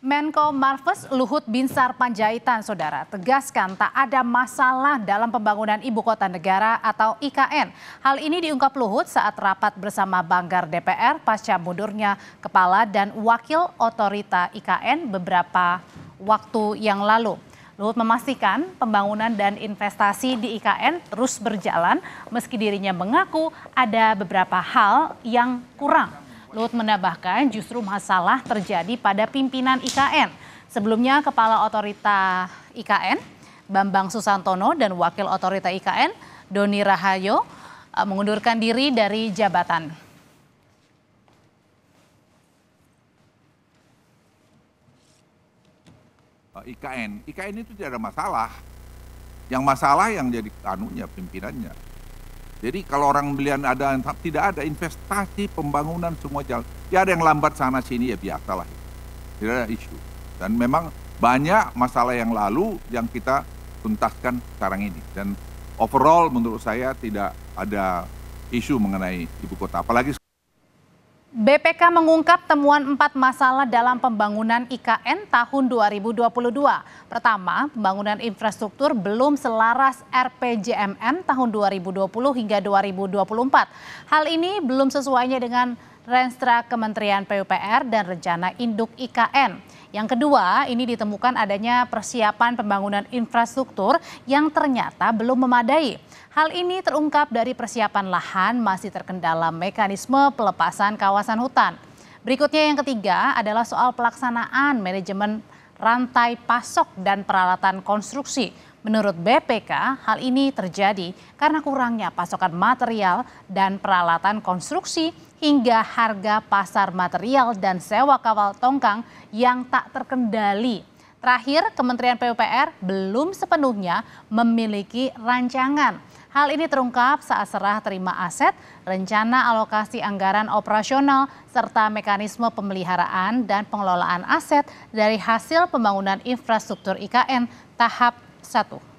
Menko Marves Luhut Binsar Panjaitan, Saudara, tegaskan tak ada masalah dalam pembangunan Ibu Kota Negara atau IKN. Hal ini diungkap Luhut saat rapat bersama Banggar DPR pasca mundurnya Kepala dan Wakil Otorita IKN beberapa waktu yang lalu. Luhut memastikan pembangunan dan investasi di IKN terus berjalan meski dirinya mengaku ada beberapa hal yang kurang. Luhut menambahkan justru masalah terjadi pada pimpinan IKN. Sebelumnya Kepala Otorita IKN Bambang Susantono dan Wakil Otorita IKN Doni Rahayo eh, mengundurkan diri dari jabatan. Eh, IKN, IKN itu tidak ada masalah. Yang masalah yang jadi anunya pimpinannya. Jadi kalau orang belian ada tidak ada investasi pembangunan semua jalan. Ya ada yang lambat sana sini ya biasalah. Tidak ada isu. Dan memang banyak masalah yang lalu yang kita tuntaskan sekarang ini. Dan overall menurut saya tidak ada isu mengenai ibu kota. Apalagi BPK mengungkap temuan empat masalah dalam pembangunan IKN tahun 2022. Pertama, pembangunan infrastruktur belum selaras RPJMN tahun 2020 hingga 2024. Hal ini belum sesuainya dengan Renstra Kementerian PUPR dan Rencana Induk IKN. Yang kedua, ini ditemukan adanya persiapan pembangunan infrastruktur yang ternyata belum memadai. Hal ini terungkap dari persiapan lahan masih terkendala mekanisme pelepasan kawasan hutan. Berikutnya yang ketiga adalah soal pelaksanaan manajemen rantai pasok dan peralatan konstruksi. Menurut BPK, hal ini terjadi karena kurangnya pasokan material dan peralatan konstruksi hingga harga pasar material dan sewa kawal tongkang yang tak terkendali Terakhir, Kementerian PUPR belum sepenuhnya memiliki rancangan. Hal ini terungkap saat serah terima aset, rencana alokasi anggaran operasional, serta mekanisme pemeliharaan dan pengelolaan aset dari hasil pembangunan infrastruktur IKN tahap 1.